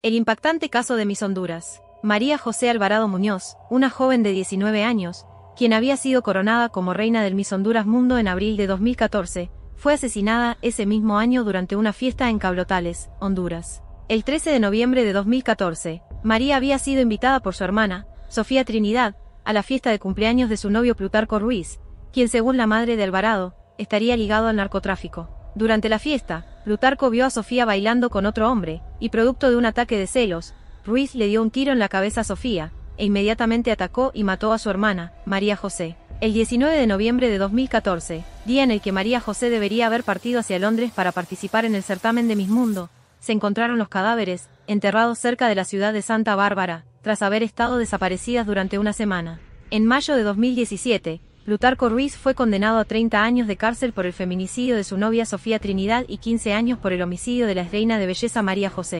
El impactante caso de Miss Honduras, María José Alvarado Muñoz, una joven de 19 años, quien había sido coronada como reina del Miss Honduras Mundo en abril de 2014, fue asesinada ese mismo año durante una fiesta en Cablotales, Honduras. El 13 de noviembre de 2014, María había sido invitada por su hermana, Sofía Trinidad, a la fiesta de cumpleaños de su novio Plutarco Ruiz, quien según la madre de Alvarado, estaría ligado al narcotráfico. Durante la fiesta, Plutarco vio a Sofía bailando con otro hombre, y producto de un ataque de celos, Ruiz le dio un tiro en la cabeza a Sofía, e inmediatamente atacó y mató a su hermana, María José. El 19 de noviembre de 2014, día en el que María José debería haber partido hacia Londres para participar en el certamen de Miss Mundo, se encontraron los cadáveres, enterrados cerca de la ciudad de Santa Bárbara, tras haber estado desaparecidas durante una semana. En mayo de 2017, Lutarco Ruiz fue condenado a 30 años de cárcel por el feminicidio de su novia Sofía Trinidad y 15 años por el homicidio de la reina de belleza María José.